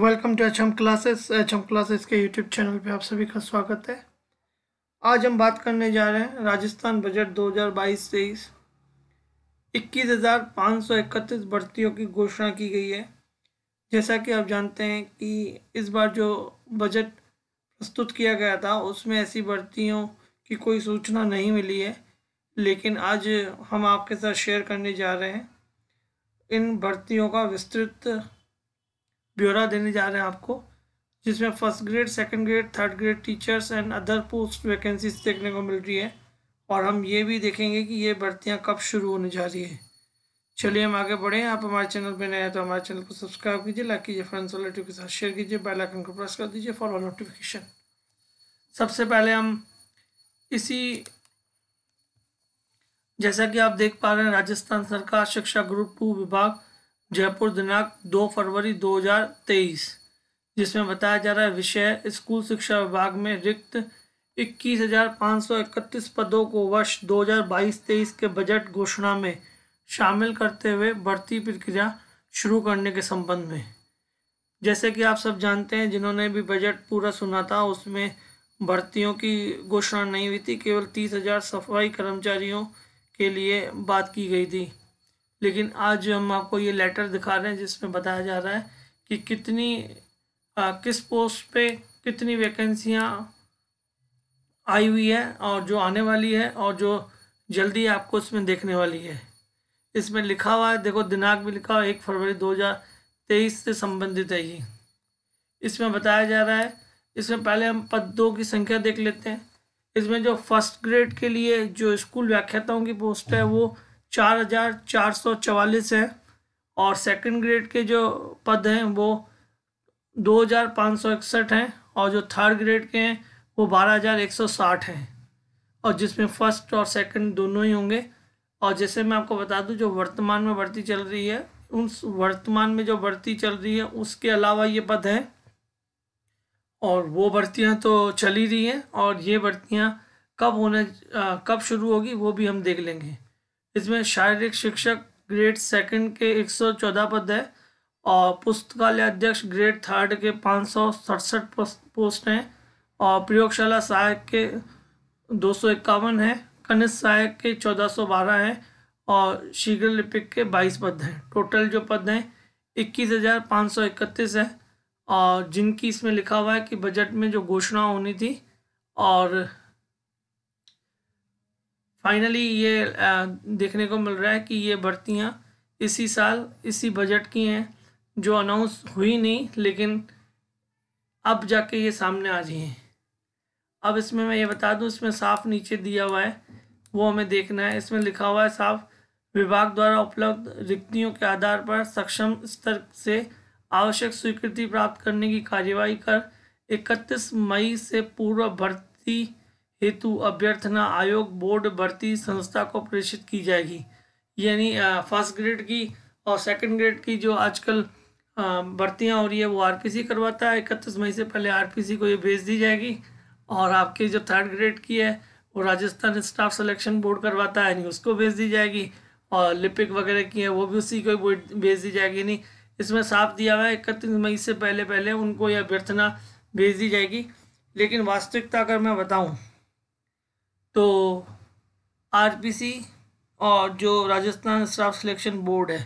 welcome to H M classes H M classes के YouTube channel पे आप सभी का स्वागत है आज हम बात करने जा रहे हैं राजस्थान बजट 2022 सौ इकतीस भर्तियों की घोषणा की गई है जैसा कि आप जानते हैं कि इस बार जो बजट प्रस्तुत किया गया था उसमें ऐसी भर्तियों की कोई सूचना नहीं मिली है लेकिन आज हम आपके साथ शेयर करने जा रहे हैं इन भर्तियों का विस्तृत ब्यौरा देने जा रहे हैं आपको जिसमें first grade second grade third grade teachers and other post vacancies देखने को मिल रही है और हम ये भी देखेंगे कि ये भर्तियाँ कब शुरू होने जा रही है चलिए हम आगे बढ़े आप हमारे चैनल पर नए हैं तो हमारे चैनल को सब्सक्राइब कीजिए लाइक कीजिए फ्रेंड्स और रिलेटिव के साथ शेयर कीजिए बेल आइकन को प्रेस कर दीजिए फॉर ऑल नोटिफिकेशन सबसे पहले हम इसी जैसा कि आप देख पा रहे हैं राजस्थान सरकार शिक्षा ग्रुप टू विभाग जयपुर दिनांक 2 फरवरी 2023 जिसमें बताया जा रहा है विषय स्कूल शिक्षा विभाग में रिक्त 21,531 पदों को वर्ष 2022-23 के बजट घोषणा में शामिल करते हुए भर्ती प्रक्रिया शुरू करने के संबंध में जैसे कि आप सब जानते हैं जिन्होंने भी बजट पूरा सुना था उसमें भर्तियों की घोषणा नहीं हुई थी केवल तीस हज़ार सफाई कर्मचारियों के लिए बात की गई थी लेकिन आज हम आपको ये लेटर दिखा रहे हैं जिसमें बताया जा रहा है कि कितनी आ, किस पोस्ट पे कितनी वैकेंसियाँ आई हुई है और जो आने वाली है और जो जल्दी आपको इसमें देखने वाली है इसमें लिखा हुआ है देखो दिनांक भी लिखा हुआ एक फरवरी तेईस से संबंधित है ये इसमें बताया जा रहा है इसमें पहले हम पदों की संख्या देख लेते हैं इसमें जो फर्स्ट ग्रेड के लिए जो स्कूल व्याख्याताओं की पोस्ट है वो चार हज़ार चार सौ चवालीस है और सेकंड ग्रेड के जो पद हैं वो दो हज़ार पाँच सौ इकसठ हैं और जो थर्ड ग्रेड के हैं वो बारह हज़ार एक सौ साठ हैं और जिसमें फ़र्स्ट और सेकंड दोनों ही होंगे और जैसे मैं आपको बता दूं जो वर्तमान में भर्ती चल रही है उन वर्तमान में जो भर्ती चल रही है उसके अलावा ये पद हैं और वो भर्तियाँ तो चल ही रही हैं और ये भर्तियाँ कब होने कब शुरू होगी वो भी हम देख लेंगे इसमें शारीरिक शिक्षक ग्रेड सेकंड के 114 पद है और पुस्तकालय अध्यक्ष ग्रेड थर्ड के पाँच पोस्ट हैं और प्रयोगशाला सहायक के दो है कनिष्ठ सहायक के 1412 हैं और शीघ्र लिपिक के 22 पद हैं टोटल जो पद हैं इक्कीस हज़ार पाँच सौ इकतीस है और जिनकी इसमें लिखा हुआ है कि बजट में जो घोषणा होनी थी और फाइनली ये देखने को मिल रहा है कि ये भर्तियाँ इसी साल इसी बजट की हैं जो अनाउंस हुई नहीं लेकिन अब जाके ये सामने आ हैं अब इसमें मैं ये बता दूँ इसमें साफ नीचे दिया हुआ है वो हमें देखना है इसमें लिखा हुआ है साफ विभाग द्वारा उपलब्ध रिक्तियों के आधार पर सक्षम स्तर से आवश्यक स्वीकृति प्राप्त करने की कार्यवाही कर इकतीस मई से पूर्व भर्ती हेतु अभ्यर्थना आयोग बोर्ड भर्ती संस्था को प्रेषित की जाएगी यानी फर्स्ट ग्रेड की और सेकंड ग्रेड की जो आजकल भर्तियां हो रही है वो आरपीसी करवाता है इकतीस मई से पहले आरपीसी को ये भेज दी जाएगी और आपके जो थर्ड ग्रेड की है वो राजस्थान स्टाफ सिलेक्शन बोर्ड करवाता है यानी उसको भेज दी जाएगी और लिपिक वगैरह की है वो भी उसी को भेज दी जाएगी यानी इसमें साफ दिया हुआ है इकतीस मई से पहले पहले उनको यह अभ्यर्थना भेज दी जाएगी लेकिन वास्तविकता अगर मैं बताऊँ तो आरपीसी और जो राजस्थान स्टाफ सिलेक्शन बोर्ड है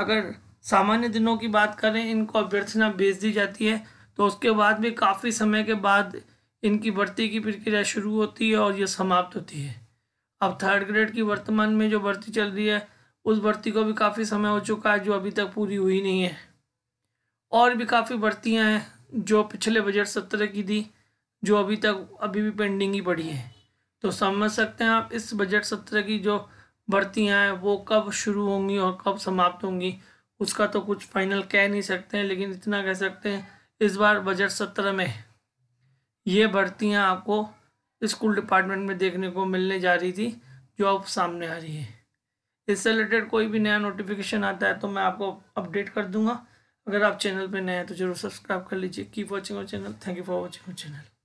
अगर सामान्य दिनों की बात करें इनको अभ्यर्थना भेज दी जाती है तो उसके बाद भी काफ़ी समय के बाद इनकी भर्ती की प्रक्रिया शुरू होती है और ये समाप्त होती है अब थर्ड ग्रेड की वर्तमान में जो भर्ती चल रही है उस भर्ती को भी काफ़ी समय हो चुका है जो अभी तक पूरी हुई नहीं है और भी काफ़ी भर्तियाँ हैं जो पिछले बजट सत्र की थी जो अभी तक अभी भी पेंडिंग ही पड़ी है तो समझ सकते हैं आप इस बजट सत्र की जो भर्तियाँ हैं वो कब शुरू होंगी और कब समाप्त होंगी उसका तो कुछ फाइनल कह नहीं सकते हैं लेकिन इतना कह सकते हैं इस बार बजट सत्र में ये भर्तियाँ आपको स्कूल डिपार्टमेंट में देखने को मिलने जा रही थी जो अब सामने आ रही है इससे रिलेटेड कोई भी नया नोटिफिकेशन आता है तो मैं आपको अपडेट कर दूंगा अगर आप चैनल पे नए हैं तो जरूर सब्सक्राइब कर लीजिए कीप वॉचिंग और channel thank you for watching और चैनल